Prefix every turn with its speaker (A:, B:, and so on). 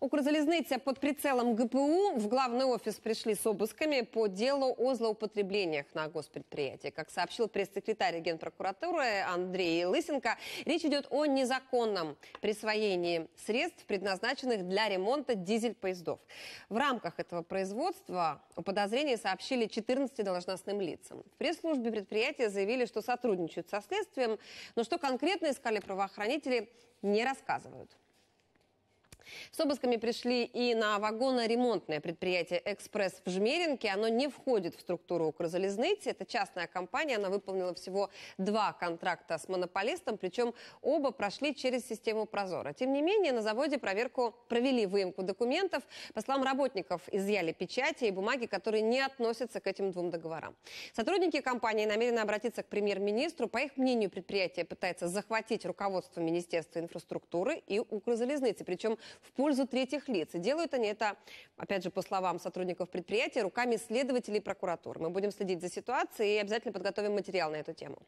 A: Укрзалезница под прицелом ГПУ. В главный офис пришли с обысками по делу о злоупотреблениях на госпредприятии. Как сообщил пресс-секретарь Генпрокуратуры Андрей Лысенко, речь идет о незаконном присвоении средств, предназначенных для ремонта дизель-поездов. В рамках этого производства о подозрении сообщили 14 должностным лицам. В пресс-службе предприятия заявили, что сотрудничают со следствием, но что конкретно искали правоохранители, не рассказывают. С обысками пришли и на вагоноремонтное предприятие «Экспресс» в Жмеринке. Оно не входит в структуру «Укрзалезнити». Это частная компания. Она выполнила всего два контракта с монополистом, причем оба прошли через систему «Прозора». Тем не менее, на заводе проверку провели выемку документов. По словам работников, изъяли печати и бумаги, которые не относятся к этим двум договорам. Сотрудники компании намерены обратиться к премьер-министру. По их мнению, предприятие пытается захватить руководство Министерства инфраструктуры и «Укрзалезницы». Причем в пользу третьих лиц. И делают они это, опять же, по словам сотрудников предприятия, руками следователей прокуратур. Мы будем следить за ситуацией и обязательно подготовим материал на эту тему.